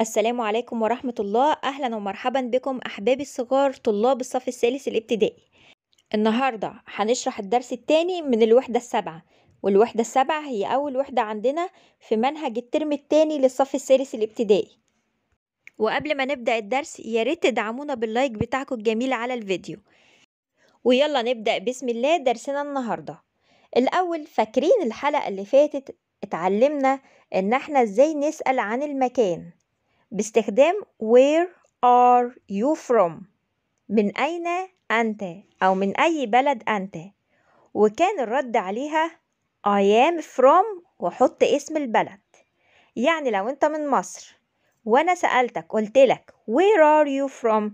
السلام عليكم ورحمة الله أهلا ومرحبا بكم أحبابي الصغار طلاب الصف الثالث الابتدائي النهاردة هنشرح الدرس الثاني من الوحدة السابعة والوحدة السابعة هي أول وحدة عندنا في منهج الترم الثاني للصف الثالث الابتدائي وقبل ما نبدأ الدرس ياريت تدعمونا باللايك بتاعكم الجميل على الفيديو ويلا نبدأ بسم الله درسنا النهاردة الأول فاكرين الحلقة اللي فاتت اتعلمنا ان احنا ازاي نسأل عن المكان باستخدام where are you from من أين أنت أو من أي بلد أنت وكان الرد عليها I am from وحط اسم البلد يعني لو أنت من مصر وأنا سألتك لك where are you from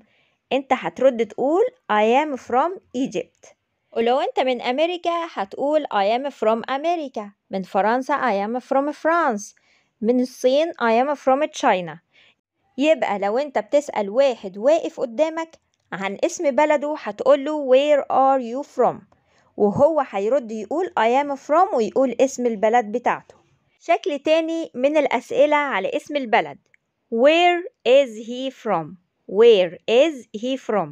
أنت هترد تقول I am from Egypt ولو أنت من أمريكا هتقول I am from أمريكا من فرنسا I am from France من الصين I am from China يبقى لو انت بتسأل واحد واقف قدامك عن اسم بلده هتقوله where are you from وهو هيرد يقول I am from ويقول اسم البلد بتاعته شكل تاني من الأسئلة على اسم البلد Where is he from? Where is he from?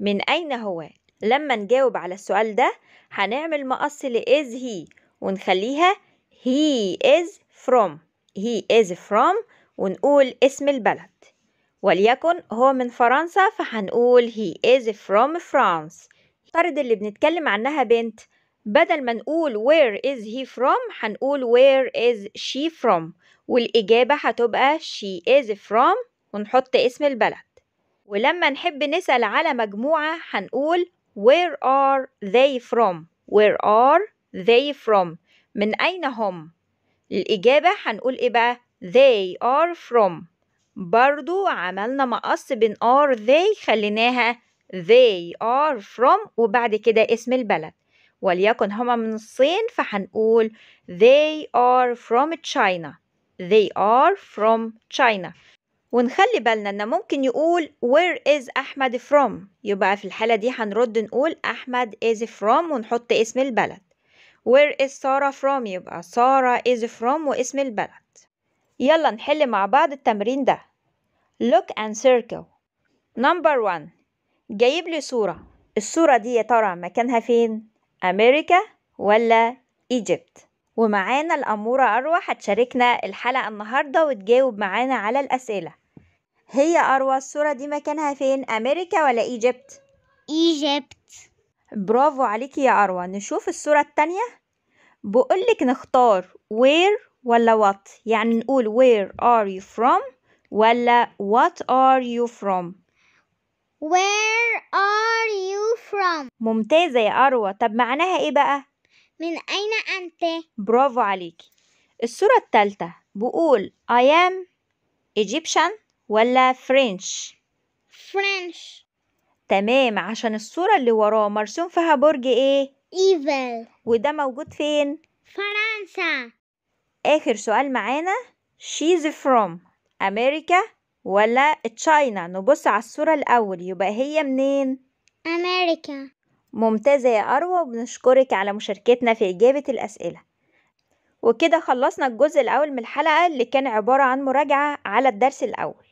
من أين هو؟ لما نجاوب على السؤال ده هنعمل مقص ل is he ونخليها he is from he is from ونقول اسم البلد وليكن هو من فرنسا فهنقول he is from France طرد اللي بنتكلم عنها بنت بدل ما نقول where is he from هنقول where is she from والإجابة هتبقى she is from ونحط اسم البلد ولما نحب نسأل على مجموعة هنقول where are they from where are they from من أين هم الإجابة هنقول إيه بقى they are from برضو عملنا مقص بين are they خليناها they are from وبعد كده اسم البلد وليكن هما من الصين فهنقول they are from China they are from China ونخلي بالنا ان ممكن يقول where is احمد from يبقى في الحالة دي هنرد نقول احمد is from ونحط اسم البلد where is سارة from يبقى سارة is from واسم البلد يلا نحل مع بعض التمرين ده look and circle number one جايب لي صورة الصورة دي يا ترى مكانها فين أمريكا ولا إيجيبت ومعانا الأمورة أروى هتشاركنا الحلقة النهاردة وتجاوب معانا على الأسئلة هي أروى الصورة دي مكانها فين أمريكا ولا إيجيبت إيجيبت برافو عليكي يا أروى نشوف الصورة التانية بقولك نختار where ولا what يعني نقول where are you from ولا what are you from where are you from ممتازة يا أروى طب معناها إيه بقى من أين أنت برافو عليكي الصورة التالتة بقول I am Egyptian ولا French French تمام عشان الصورة اللي وراه مرسوم فيها برج إيه؟ إيفل وده موجود فين؟ فرنسا آخر سؤال معانا she's from أمريكا ولا تشاينا نبص على الصورة الأول يبقى هي منين؟ أمريكا ممتازة يا أروى وبنشكرك على مشاركتنا في إجابة الأسئلة وكده خلصنا الجزء الأول من الحلقة اللي كان عبارة عن مراجعة على الدرس الأول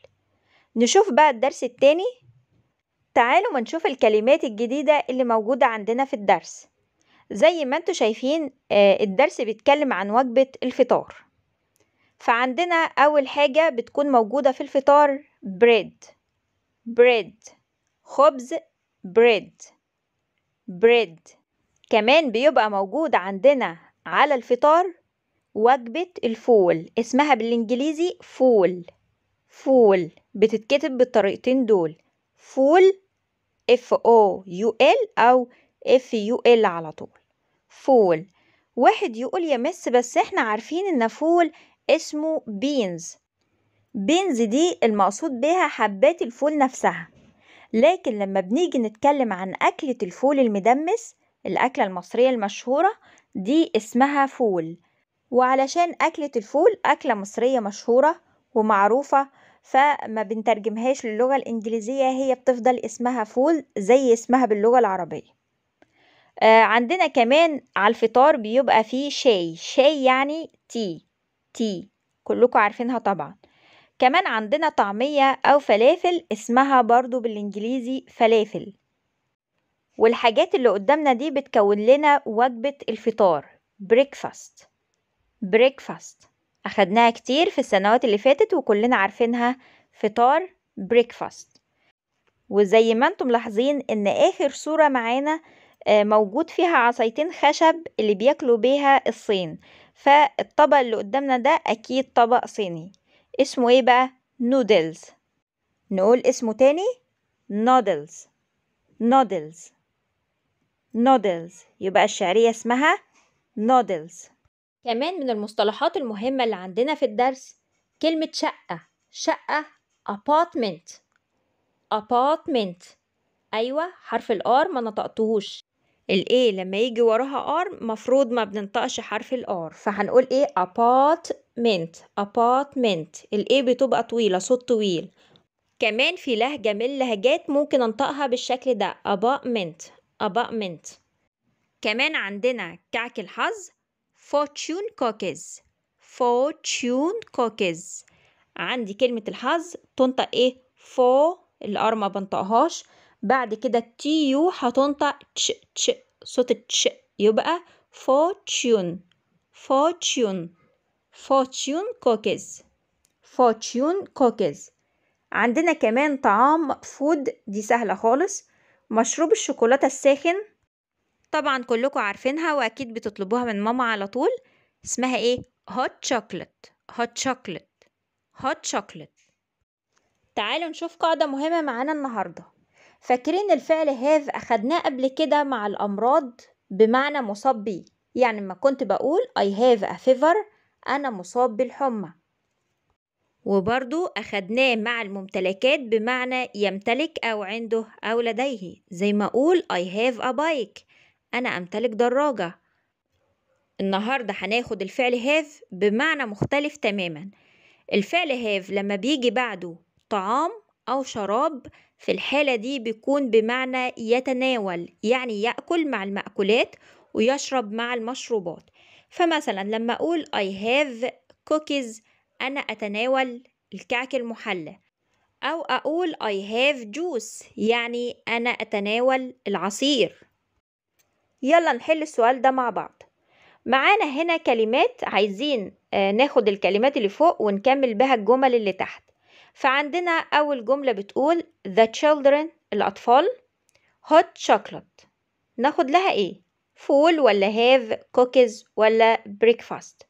نشوف بقى الدرس التاني تعالوا ما نشوف الكلمات الجديدة اللي موجودة عندنا في الدرس زي ما انتوا شايفين آه، الدرس بيتكلم عن وجبة الفطار فعندنا أول حاجة بتكون موجودة في الفطار بريد بريد خبز بريد بريد كمان بيبقى موجود عندنا على الفطار وجبة الفول اسمها بالإنجليزي فول فول بتتكتب بالطريقتين دول فول F-O-U-L l او اف يو ال على طول فول واحد يقول يا مس بس احنا عارفين ان فول اسمه بينز بينز دي المقصود بها حبات الفول نفسها لكن لما بنيجي نتكلم عن أكلة الفول المدمس الأكلة المصرية المشهورة دي اسمها فول وعلشان أكلة الفول أكلة مصرية مشهورة ومعروفة فما بنترجمهاش للغة الإنجليزية هي بتفضل اسمها فول زي اسمها باللغة العربية آه عندنا كمان على الفطار بيبقى فيه شاي شاي يعني تي تي كلكم عارفينها طبعا كمان عندنا طعمية أو فلافل اسمها برضو بالإنجليزي فلافل والحاجات اللي قدامنا دي بتكون لنا وجبة الفطار بريكفاست بريكفاست أخدناها كتير في السنوات اللي فاتت وكلنا عارفينها فطار بريكفاست وزي ما انتم ملاحظين ان اخر صورة معانا آه، موجود فيها عصايتين خشب اللي بياكلوا بيها الصين فالطبق اللي قدامنا ده اكيد طبق صيني اسمه ايه بقى نودلز نقول اسمه تاني نودلز نودلز نودلز يبقى الشعريه اسمها نودلز كمان من المصطلحات المهمه اللي عندنا في الدرس كلمه شقه شقه apartment apartment أيوة حرف الآر ما نطقتهوش ال لما يجي وراها ار مفروض ما بننطقش حرف الار فهنقول ايه apartment apartment الاي بتبقى طويلة صوت طويل كمان في لهجة من اللهجات ممكن انطقها بالشكل ده apartment apartment كمان عندنا كعك الحظ fortune cookies fortune cookies عندي كلمة الحظ تنطق ايه فو الار ما بنطقهاش بعد كده تي يو هتنطق تش تش صوت التش يبقى fortune fortune fortune كوكيز fortune كوكيز عندنا كمان طعام فود دي سهلة خالص مشروب الشوكولاتة الساخن طبعا كلكم عارفينها واكيد بتطلبوها من ماما على طول اسمها ايه هوت شوكلت هوت شوكلت هوت شوكلت تعالوا نشوف قاعدة مهمة معانا النهاردة فاكرين الفعل هاف أخدناه قبل كده مع الأمراض بمعنى مصاب بيه يعني ما كنت بقول I have a fever أنا مصاب بالحمى وبرضو أخدناه مع الممتلكات بمعنى يمتلك أو عنده أو لديه زي ما أقول I have a bike أنا أمتلك دراجة النهاردة هناخد الفعل have بمعنى مختلف تماما الفعل have لما بيجي بعده طعام أو شراب في الحالة دي بيكون بمعنى يتناول يعني يأكل مع المأكولات ويشرب مع المشروبات فمثلا لما أقول I have cookies أنا أتناول الكعك المحلى أو أقول I have juice يعني أنا أتناول العصير يلا نحل السؤال ده مع بعض معانا هنا كلمات عايزين آه، ناخد الكلمات اللي فوق ونكمل بها الجمل اللي تحت فعندنا أول جملة بتقول the children الأطفال hot chocolate ناخد لها إيه؟ فول ولا هاف كوكيز ولا بريكفاست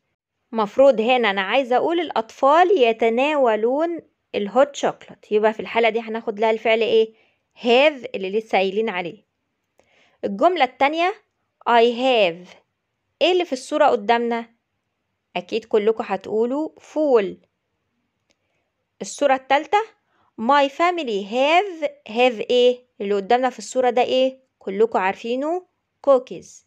مفروض هنا أنا عايزة أقول الأطفال يتناولون الهوت شوكولات يبقى في الحالة دي هناخد لها الفعل إيه؟ هاف اللي لسه قايلين عليه الجملة التانية I have ايه اللي في الصورة قدامنا؟ أكيد كلكم هتقولوا فول الصورة التالتة my family have have ايه اللي قدامنا في الصورة ده ايه كلكم عارفينه cookies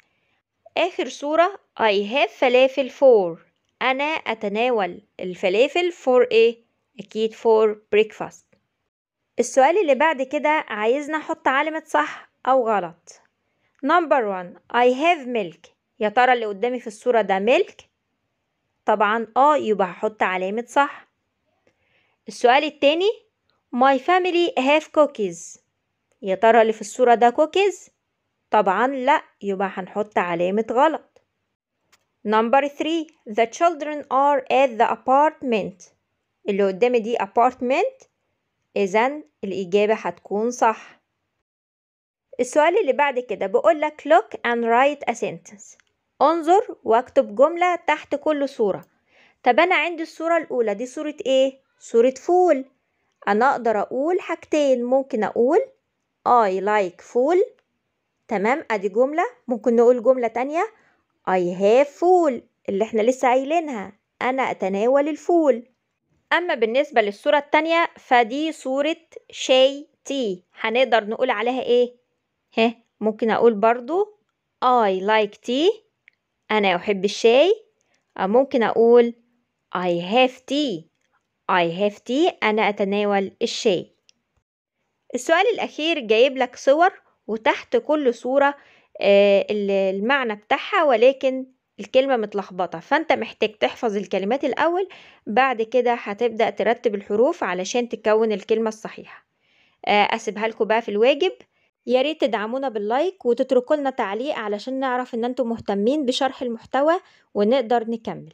آخر صورة I have فلافل for أنا أتناول الفلافل for إيه؟ أكيد for breakfast السؤال اللي بعد كده عايزنا نحط علامة صح أو غلط number one I have milk يا ترى اللي قدامي في الصورة ده milk؟ طبعا آه يبقى هحط علامة صح السؤال التاني My family have cookies يا ترى اللي في الصورة ده cookies؟ طبعا لا يبقى هنحط علامة غلط Number 3 The children are at the apartment اللي قدامي دي apartment إذا الإجابة هتكون صح السؤال اللي بعد كده بقول لك look and write a sentence انظر واكتب جملة تحت كل صورة طب أنا عندي الصورة الأولى دي صورة إيه؟ صورة فول أنا أقدر أقول حاجتين ممكن أقول I like فول تمام أدي جملة ممكن نقول جملة تانية I have فول اللي احنا لسه قايلينها أنا أتناول الفول أما بالنسبة للصورة التانية فدي صورة شاي تي هنقدر نقول عليها إيه؟ ها ممكن أقول برضو I like tea أنا أحب الشاي أو ممكن أقول I have tea I have tea أنا أتناول الشاي السؤال الأخير جايب لك صور وتحت كل صورة آه، المعنى بتاعها ولكن الكلمة متلخبطة فأنت محتاج تحفظ الكلمات الأول بعد كده هتبدأ ترتب الحروف علشان تكون الكلمة الصحيحة آه، أسيبها لكم بقى في الواجب ياريت تدعمونا باللايك وتتركوا لنا تعليق علشان نعرف ان انتم مهتمين بشرح المحتوى ونقدر نكمل